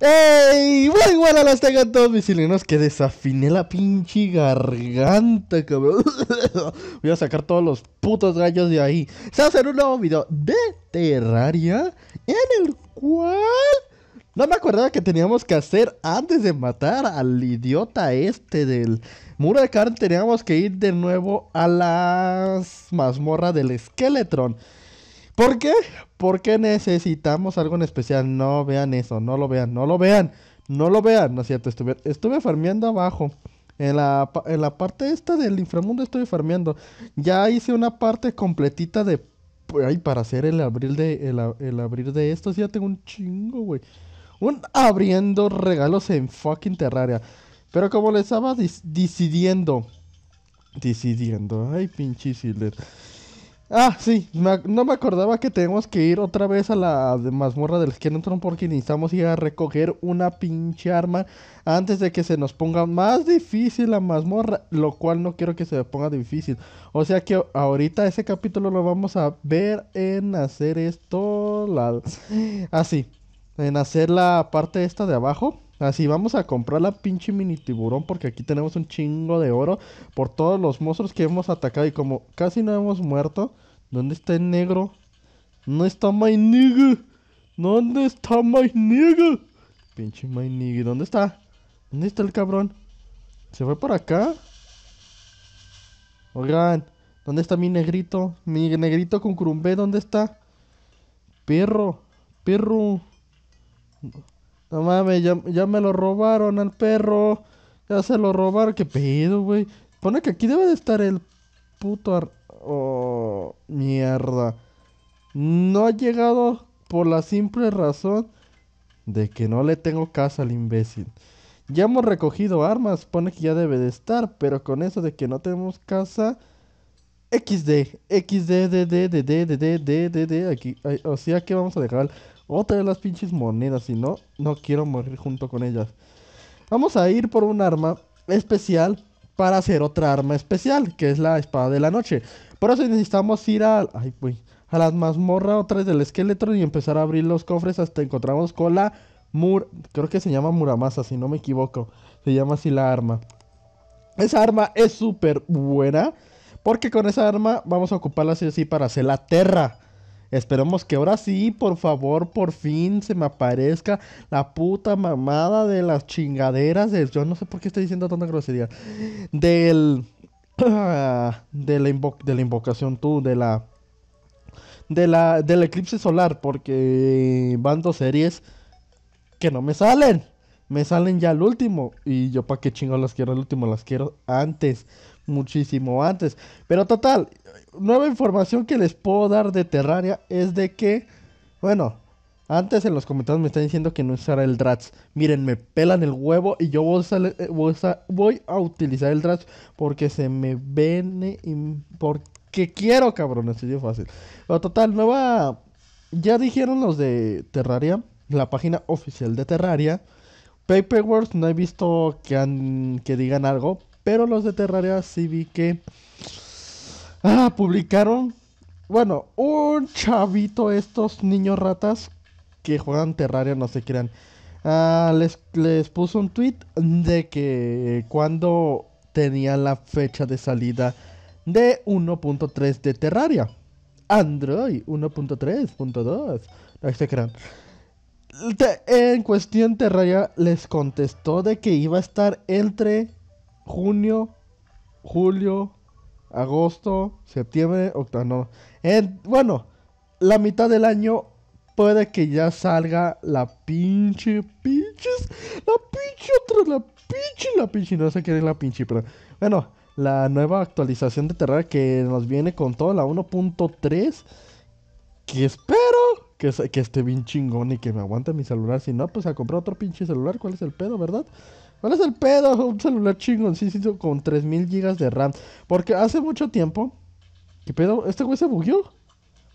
¡Ey! Bueno, igual a las tengan todos mis que desafiné la pinche garganta, cabrón. Voy a sacar todos los putos gallos de ahí. Se va a hacer un nuevo video de Terraria en el cual... No me acordaba que teníamos que hacer antes de matar al idiota este del muro de carne. Teníamos que ir de nuevo a las mazmorra del esqueletron. ¿Por qué? Porque necesitamos algo en especial. No vean eso, no lo vean, no lo vean, no lo vean. No es cierto, estuve, estuve farmeando abajo. En la, en la parte esta del inframundo estuve farmeando. Ya hice una parte completita de... Ay, para hacer el abril de, el, abrir de esto, ya tengo un chingo, güey. Un abriendo regalos en fucking Terraria. Pero como les estaba decidiendo... Decidiendo. Ay, pinche Silver. Ah, sí, no me acordaba que tenemos que ir otra vez a la mazmorra del Skeleton porque necesitamos ir a recoger una pinche arma antes de que se nos ponga más difícil la mazmorra, lo cual no quiero que se ponga difícil. O sea que ahorita ese capítulo lo vamos a ver en hacer esto, la, así, en hacer la parte esta de abajo Así, vamos a comprar la pinche mini tiburón porque aquí tenemos un chingo de oro por todos los monstruos que hemos atacado y como casi no hemos muerto. ¿Dónde está el negro? No está my nigga. ¿Dónde está my nigga? Pinche my nigga. ¿Dónde está? ¿Dónde está el cabrón? ¿Se fue por acá? Oigan, ¿dónde está mi negrito? Mi negrito con curumbé, ¿dónde está? Perro, perro. No mames, ya, me lo robaron al perro. Ya se lo robaron. ¿Qué pedo, güey? Pone que aquí debe de estar el puto... Ar... Oh, mierda. No ha llegado por la simple razón de que no le tengo casa al imbécil. Ya hemos recogido armas, pone que ya debe de estar, pero con eso de que no tenemos casa... XD, XD, D, D, D, aquí, o sea que vamos a dejar otra de las pinches monedas, si no, no quiero morir junto con ellas. Vamos a ir por un arma especial para hacer otra arma especial, que es la espada de la noche. Por eso necesitamos ir a, ay, a las mazmorras otra del esqueleto y empezar a abrir los cofres hasta encontramos con la mur... Creo que se llama Muramasa, si no me equivoco. Se llama así la arma. Esa arma es súper buena, porque con esa arma vamos a ocuparla así, así para hacer la terra. Esperemos que ahora sí, por favor, por fin se me aparezca la puta mamada de las chingaderas Yo no sé por qué estoy diciendo tanta grosería. Del... de, la de la invocación tú, de la... De la, del eclipse solar, porque van dos series que no me salen. Me salen ya el último. Y yo para qué chingo las quiero el último, las quiero antes. Muchísimo antes. Pero total, nueva información que les puedo dar de Terraria es de que, bueno, antes en los comentarios me están diciendo que no usara el Drats. Miren, me pelan el huevo y yo voy a, eh, utilizar el Drats porque se me viene. Porque quiero, cabrón. Así de fácil. Pero total, nueva. Ya dijeron los de Terraria, la página oficial de Terraria. Paperworks no he visto que, han, que digan algo, pero los de Terraria sí vi que Ah, publicaron. Bueno, un chavito, estos niños ratas que juegan Terraria, no se crean. Ah, les, les puso un tweet de que cuando tenía la fecha de salida de 1.3 de Terraria. Android 1.3.2. No se crean. en cuestión Terraria les contestó de que iba a estar entre junio, julio, agosto, septiembre, octubre. bueno, la mitad del año puede que ya salga la pinche, pinches, la pinche otra, la pinche, la pinche, no sé qué es la pinche, pero bueno, la nueva actualización de Terraria que nos viene con todo, la 1.3, que espero que, que esté bien chingón y que me aguante mi celular, si no, pues a comprar otro pinche celular, ¿cuál es el pedo, verdad? ¿Cuál es el pedo? Un celular chingón, sí, sí, con 3000 GB de RAM. Porque hace mucho tiempo. ¿Qué pedo? ¿Este güey se bugueó?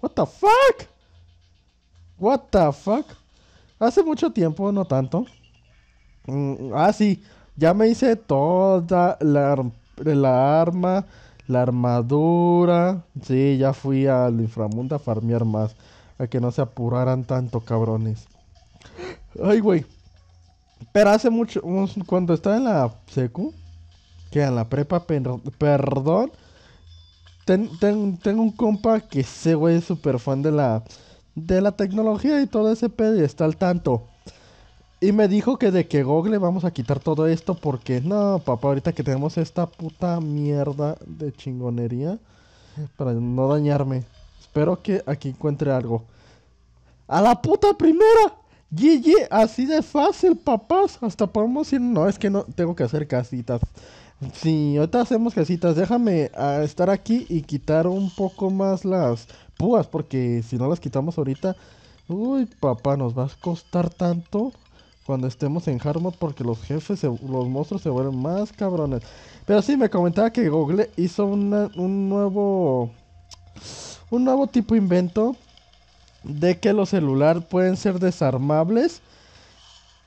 ¿What the fuck? ¿What the fuck? Hace mucho tiempo, no tanto. Mm, ah, sí. Ya me hice toda la, la arma, la armadura. Sí, ya fui al inframundo a farmear más. A que no se apuraran tanto, cabrones. Ay, güey. Pero hace mucho, cuando estaba en la secu, que en la prepa, perdón, tengo un compa que ese güey es súper fan de la, de la tecnología y todo ese pedo y está al tanto. Y me dijo que de que Google vamos a quitar todo esto porque no, papá, ahorita que tenemos esta puta mierda de chingonería para no dañarme. Espero que aquí encuentre algo. ¡A la puta primera! GG, así de fácil, papás. Hasta podemos ir. No, es que no tengo que hacer casitas. Sí, ahorita hacemos casitas. Déjame ah, estar aquí y quitar un poco más las púas. Porque si no las quitamos ahorita. Uy, papá, nos va a costar tanto cuando estemos en Harmod porque los jefes, los monstruos se vuelven más cabrones. Pero sí, me comentaba que Google hizo un nuevo... Un nuevo tipo de invento de que los celulares pueden ser desarmables.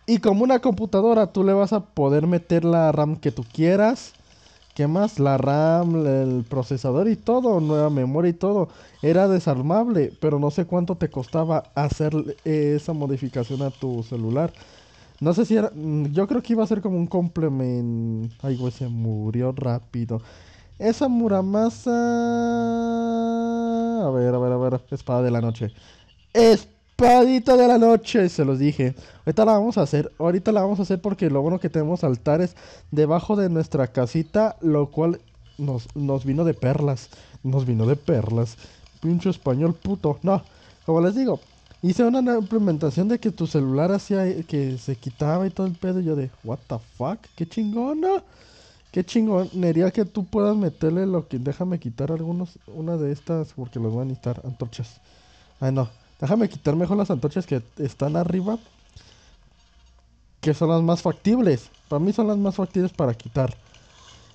Y como una computadora, tú le vas a poder meter la RAM que tú quieras. ¿Qué más? La RAM, el procesador y todo, nueva memoria y todo. Era desarmable, pero no sé cuánto te costaba hacer eh, esa modificación a tu celular. No sé si era. Mm, yo creo que iba a ser como un complemento. Ay, güey, se murió rápido. Esa Muramasa. A ver, a ver, a ver. Espada de la noche. Espadita de la noche, se los dije. Ahorita la vamos a hacer, ahorita la vamos a hacer porque lo bueno que tenemos altares debajo de nuestra casita, lo cual nos, nos vino de perlas. Nos vino de perlas. Pincho español puto. No, como les digo, Hice una implementación de que tu celular hacía que se quitaba y todo el pedo. Y yo de, what the fuck, qué chingona. Qué chingonería que tú puedas meterle lo que. Déjame quitar algunos, una de estas porque los voy a necesitar antorchas. Ay, no. Déjame quitar mejor las antorchas que están arriba. Que son las más factibles. Para mí son las más factibles para quitar.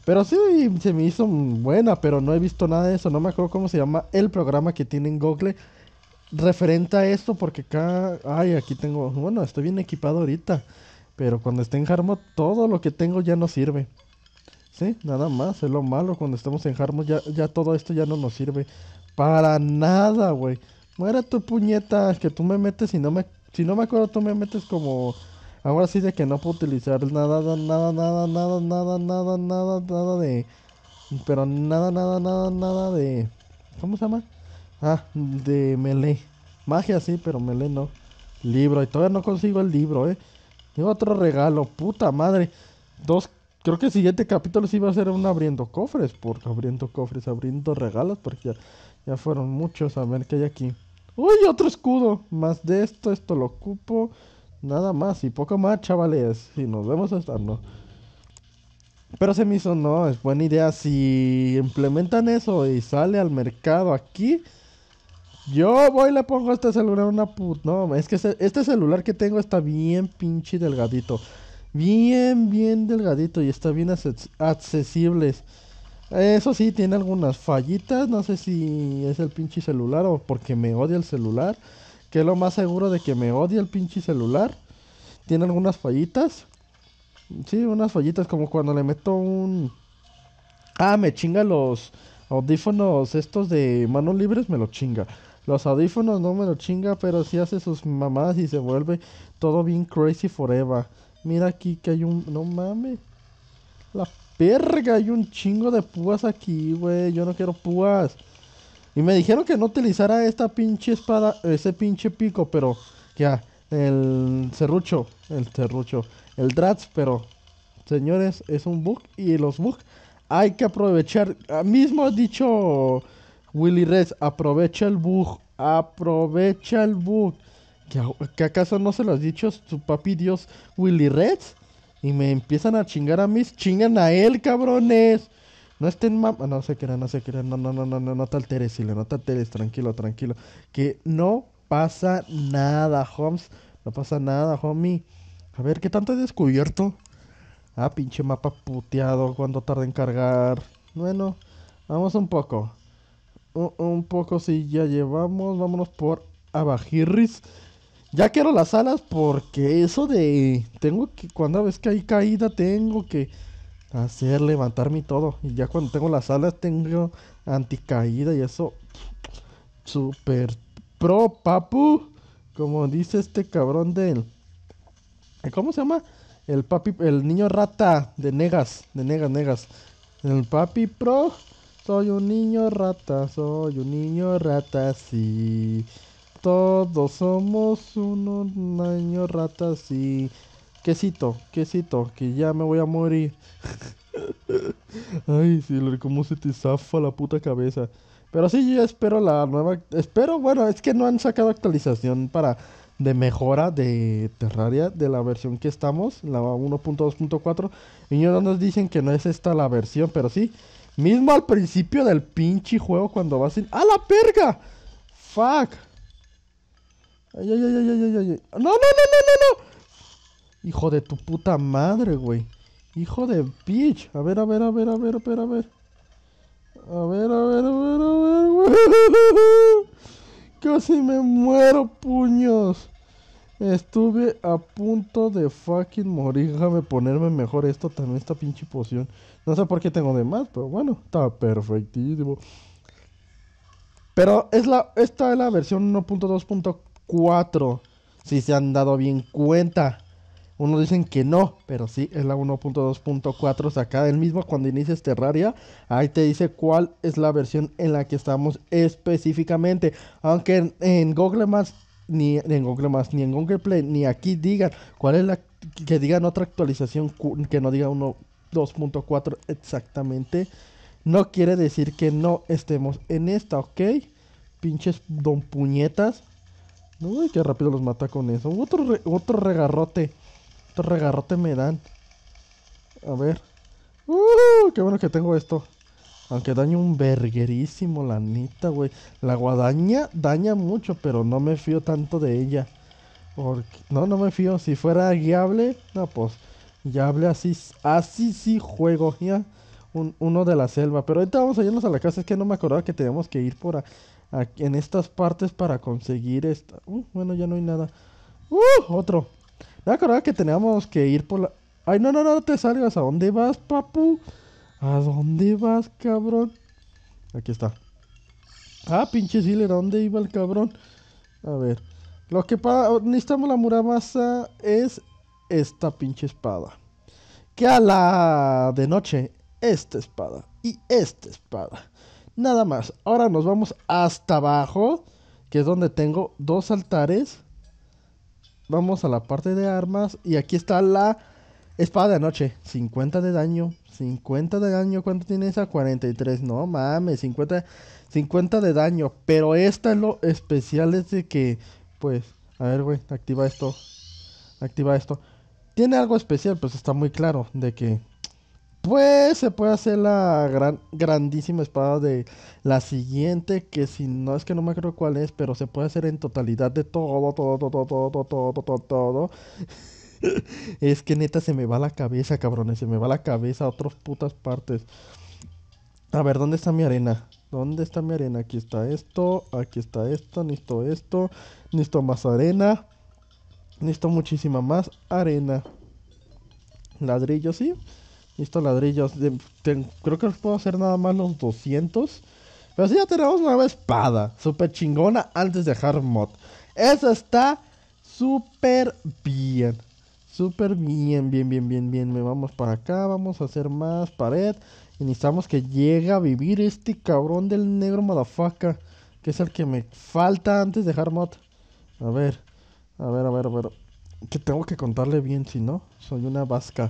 Pero sí, se me hizo buena, pero no he visto nada de eso. No me acuerdo cómo se llama el programa que tiene en Google referente a esto, porque acá, ay, aquí tengo, bueno, estoy bien equipado ahorita, pero cuando esté en Jarmo todo lo que tengo ya no sirve. Sí, nada más, es lo malo, cuando estamos en jarmos. ya, ya todo esto ya no nos sirve. Para nada, güey. Muera tu puñeta, que tú me metes y no me... Si no me acuerdo, tú me metes como... Ahora sí de que no puedo utilizar nada, nada, nada, nada, nada, nada, nada, nada de... Pero nada, nada, nada, nada de... ¿Cómo se llama? Ah, de melee. Magia sí, pero melee no. Libro, y todavía no consigo el libro, eh. tengo otro regalo, puta madre. Dos, creo que el siguiente capítulo sí va a ser un abriendo cofres, porque abriendo cofres, abriendo regalos, porque ya, ya fueron muchos. A ver qué hay aquí. ¡Uy, otro escudo! Más de esto, esto lo ocupo. Nada más y poco más, chavales. Y nos vemos hasta no. Pero se me hizo, no, es buena idea. Si implementan eso y sale al mercado aquí, yo voy y le pongo a este celular una put. No, es que este celular que tengo está bien pinche delgadito. Bien, bien delgadito y está bien accesible. Eso sí, tiene algunas fallitas. No sé si es el pinche celular o porque me odia el celular. Que es lo más seguro de que me odia el pinche celular. Tiene algunas fallitas. Sí, unas fallitas como cuando le meto un... Ah, me chinga los audífonos estos de manos libres, me lo chinga. Los audífonos no me lo chinga, pero si hace sus mamadas y se vuelve todo bien crazy forever. Mira aquí que hay un... No mames. La verga, hay un chingo de púas aquí, güey. Yo no quiero púas. Y me dijeron que no utilizara esta pinche espada, ese pinche pico, pero ya, el serrucho, el serrucho, el drats, pero señores, es un bug y los bugs hay que aprovechar. Ah, mismo has dicho Willy Reds. aprovecha el bug, aprovecha el bug. ¿Que, acaso no se lo has dicho tu papi Dios Willy Reds? y me empiezan a chingar a mis, chingan a él, cabrones. No estén mapa. No se crean, no se crean. No, no, no, no, no, no te alteres, Silvia. No te alteres. Tranquilo, tranquilo. Que no pasa nada, Holmes. No pasa nada, homie. A ver, ¿qué tanto he descubierto? Ah, pinche mapa puteado. cuando tarda en cargar? Bueno, vamos un poco. Un, poco si ya llevamos. Vámonos por Abajirris. Ya quiero las alas porque eso de tengo que cuando ves que hay caída tengo que hacer levantarme todo. Y ya cuando tengo las alas tengo anticaída y eso super pro papu, como dice este cabrón del ¿Cómo se llama? El papi el niño rata de Negas, de Negas Negas. El papi pro soy un niño rata, soy un niño rata, sí. Todos somos unos años ratas y... Quesito, quesito, que ya me voy a morir. Ay, sí, cómo se te zafa la puta cabeza. Pero sí, yo espero la nueva... Espero, bueno, es que no han sacado actualización para... De mejora de Terraria, de la versión que estamos, la 1.2.4. Y no nos dicen que no es esta la versión, pero sí. Mismo al principio del pinche juego cuando vas sin... ¡A la perga! ¡Fuck! Ay, ay, ay, ay, ay, ay. No, no, no, no, no, no. Hijo de tu puta madre, güey. Hijo de bitch. A ver, a ver, a ver, a ver, a ver, a ver. A ver, a ver, a ver, a ver, güey. Casi me muero, puños. Estuve a punto de fucking morir. Déjame ponerme mejor esto también, esta pinche poción. No sé por qué tengo de más, pero bueno, está perfectísimo. Pero es la, esta es la versión 1.2.4. Si se han dado bien cuenta. Unos dicen que no, pero sí, es la 1.2.4 o acá el mismo cuando inicias este Terraria. Ahí te dice cuál es la versión en la que estamos específicamente. Aunque en, Google Maps, ni en Google Maps, ni en Google Play, ni aquí digan cuál es la que digan otra actualización que no diga 1.2.4 exactamente. No quiere decir que no estemos en esta, ¿ok? Pinches don puñetas. Uy, qué rápido los mata con eso. Otro, otro regarrote. Otro regarrote me dan. A ver. Uh, qué bueno que tengo esto. Aunque daño un verguerísimo, la neta, güey. La guadaña daña mucho, pero no me fío tanto de ella. Porque, no, no me fío. Si fuera guiable, no, pues. Guiable así, así sí juego, ya. uno de la selva. Pero ahorita vamos a irnos a la casa. Es que no me acordaba que teníamos que ir por ahí en estas partes para conseguir esta. Uh, bueno, ya no hay nada. ¡Uh! Otro. Me acordaba que teníamos que ir por la. Ay, no, no, no, te salgas. ¿A dónde vas, papu? ¿A dónde vas, cabrón? Aquí está. Ah, pinche Ziller, ¿a dónde iba el cabrón? A ver. Lo que necesitamos la Muramasa es esta pinche espada. Que a la de noche, esta espada y esta espada. Nada más. Ahora nos vamos hasta abajo, que es donde tengo dos altares. Vamos a la parte de armas. Y aquí está la espada de noche. 50 de daño. 50 de daño. ¿Cuánto tiene esa? 43. No mames. 50, 50 de daño. Pero esta es lo especial es de que... Pues... A ver, güey. Activa esto. Activa esto. Tiene algo especial. Pues está muy claro. De que pues se puede hacer la gran, grandísima espada de la siguiente, que si no es que no me acuerdo cuál es, pero se puede hacer en totalidad de todo, todo, todo, todo, todo, todo, todo. es que neta se me va la cabeza, cabrones, se me va la cabeza a otras putas partes. A ver, ¿dónde está mi arena? ¿Dónde está mi arena? Aquí está esto, aquí está esto, listo esto, listo más arena, listo muchísima más arena. Ladrillo, sí. Y estos ladrillos, creo que los puedo hacer nada más los 200. Pero si sí ya tenemos nueva espada, Súper chingona antes de dejar mod. Eso está súper bien. Súper bien, bien, bien, bien, bien. Me vamos para acá, vamos a hacer más pared. Y necesitamos que llegue a vivir este cabrón del negro madafaca. Que es el que me falta antes de dejar mod. A ver, a ver, a ver, a ver. Que tengo que contarle bien, si no, soy una vasca.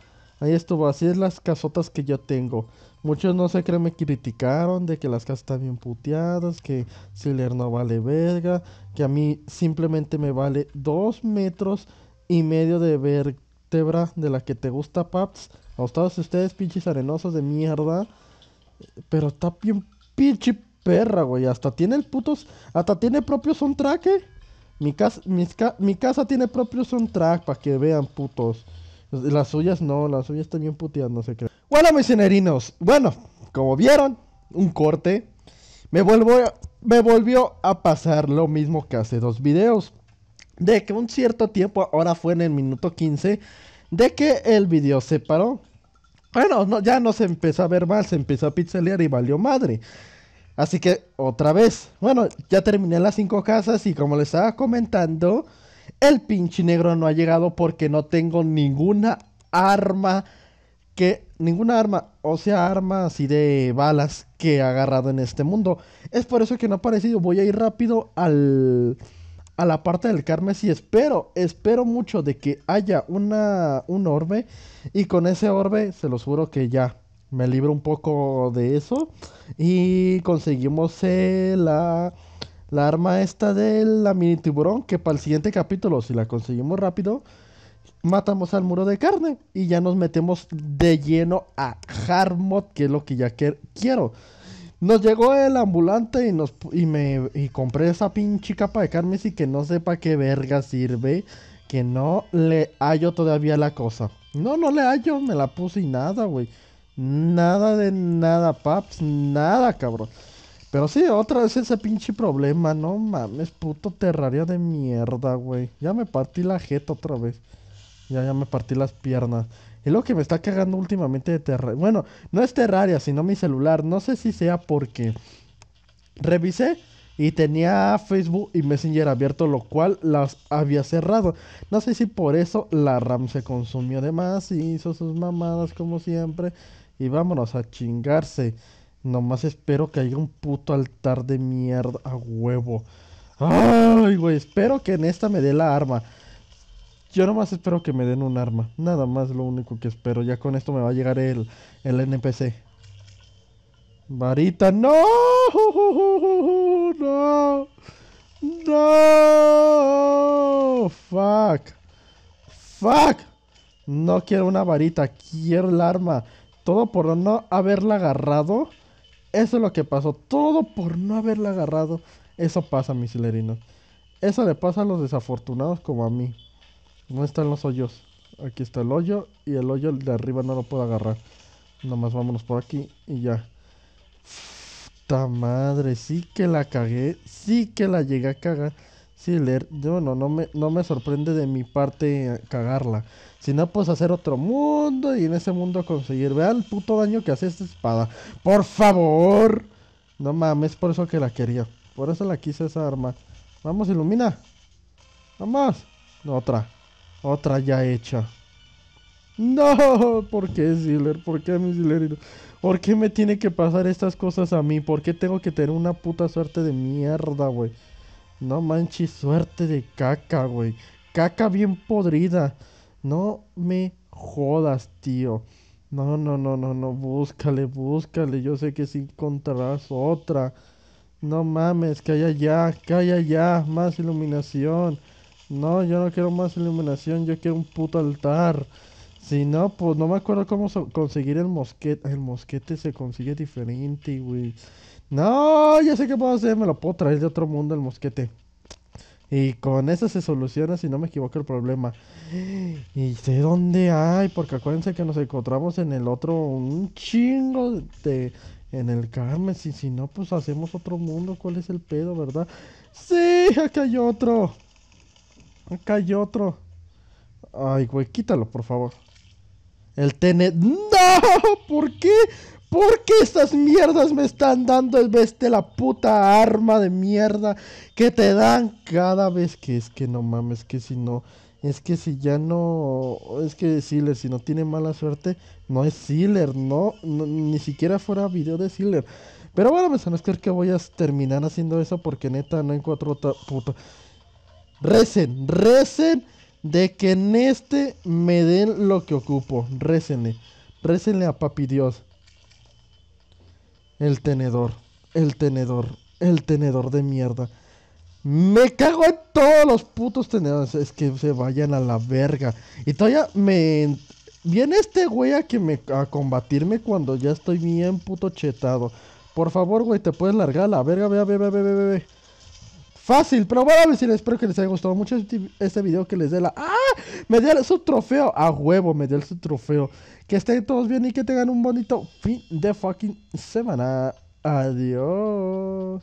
Ahí estuvo, así es las casotas que yo tengo. Muchos no se creen, me criticaron de que las casas están bien puteadas, que Siler no vale verga, que a mí simplemente me vale dos metros y medio de vértebra de la que te gusta, paps. A ustedes, pinches arenosos de mierda. Pero está bien pinche perra, güey. Hasta tiene el putos, hasta tiene propio soundtrack, eh. Mi casa, mi casa tiene propio soundtrack, para que vean, putos. Pues, las suyas no, las suyas están bien puteadas, no sé qué. Bueno, mis bueno, como vieron, un corte. Me, vuelvo, me volvió a pasar lo mismo que hace dos videos. De que un cierto tiempo, ahora fue en el minuto 15, de que el video se paró. Bueno, no, ya no se empezó a ver mal, se empezó a pizzalear y valió madre. Así que otra vez, bueno, ya terminé las cinco casas y como les estaba comentando, el pinche negro no ha llegado porque no tengo ninguna arma que ninguna arma, o sea, armas y de balas que he agarrado en este mundo. Es por eso que no ha aparecido. Voy a ir rápido al a la parte del carmesí. Espero, espero mucho de que haya una un orbe y con ese orbe se los juro que ya me libro un poco de eso y conseguimos la la arma esta de la mini tiburón, que para el siguiente capítulo, si la conseguimos rápido, matamos al muro de carne y ya nos metemos de lleno a Harmod, que es lo que ya quiero. Nos llegó el ambulante y, nos, y me y compré esa pinche capa de carne y que no sepa qué verga sirve, que no le hallo todavía la cosa. No, no le hallo, me la puse y nada, güey. Nada de nada, paps, nada, cabrón. Pero sí, otra vez ese pinche problema, no mames, puto terraria de mierda, güey. Ya me partí la jeta otra vez. Ya, ya me partí las piernas. Es lo que me está cagando últimamente de Terraria. Bueno, no es Terraria, sino mi celular. No sé si sea porque revisé y tenía Facebook y Messenger abierto, lo cual las había cerrado. No sé si por eso la RAM se consumió de más y hizo sus mamadas como siempre. Y vámonos a chingarse. Nomás espero que haya un puto altar de mierda a huevo. Ay, güey, espero que en esta me dé la arma. Yo nomás espero que me den un arma. Nada más lo único que espero. Ya con esto me va a llegar el, NPC. Varita, no. No. No. Fuck. Fuck. No quiero una varita, quiero el arma. Todo por no haberla agarrado. Eso es lo que pasó. Todo por no haberla agarrado. Eso pasa, mis Eso le pasa a los desafortunados como a mí. No están los hoyos? Aquí está el hoyo y el hoyo de arriba no lo puedo agarrar. Nomás vámonos por aquí y ya. Puta madre, sí que la cagué. Sí que la llegué a cagar. Siler, yo no, no me, no me sorprende de mi parte cagarla. Si no, pues hacer otro mundo y en ese mundo conseguir. Vea el puto daño que hace esta espada. ¡Por favor! No mames, por eso que la quería. Por eso la quise esa arma. Vamos, ilumina. Vamos. Otra. Otra ya hecha. No, ¿por qué Ziller? ¿Por qué mi Ziller? ¿Por qué me tiene que pasar estas cosas a mí? ¿Por qué tengo que tener una puta suerte de mierda, güey? No manches, suerte de caca, güey. Caca bien podrida. No me jodas, tío. No, no, no, no, no. Búscale, búscale. Yo sé que si encontrarás otra. No mames, que haya ya, Calla ya. Más iluminación. No, yo no quiero más iluminación. Yo quiero un puto altar. Si no, pues no me acuerdo cómo conseguir el mosquete. El mosquete se consigue diferente, güey. No, ya sé qué puedo hacer, me lo puedo traer de otro mundo el mosquete. Y con eso se soluciona, si no me equivoco, el problema. Y sé dónde hay, porque acuérdense que nos encontramos en el otro un chingo de... En el Carmen, si, si no, pues hacemos otro mundo. ¿Cuál es el pedo, verdad? Sí, acá hay otro. Acá hay otro. Ay, güey, quítalo, por favor. El tened... ¡No! ¿Por qué? ¿Por qué estas mierdas me están dando el vez de la puta arma de mierda que te dan cada vez que es que no mames, que si no, es que si ya no, es que Sealer, si no tiene mala suerte, no es Sealer, no, ni siquiera fuera video de Sealer. Pero bueno, me es pues, que voy a terminar haciendo eso porque neta no encuentro otra puta. Recen, recen de que en este me den lo que ocupo. Récenle, récenle a papi Dios. El tenedor, el tenedor, el tenedor de mierda. Me cago en todos los putos tenedores. Es que se vayan a la verga. Y todavía me. Viene este güey a, que me, a combatirme cuando ya estoy bien puto chetado. Por favor, güey, te puedes largar a la verga. Ve, ve, ve, ve, ve, Fácil, pero bueno, si les espero que les haya gustado mucho este, este video. Que les dé la. ¡Ah! Me dio su trofeo. A huevo, me dio su trofeo. Que estén todos bien y que tengan un bonito fin de fucking semana. Adiós.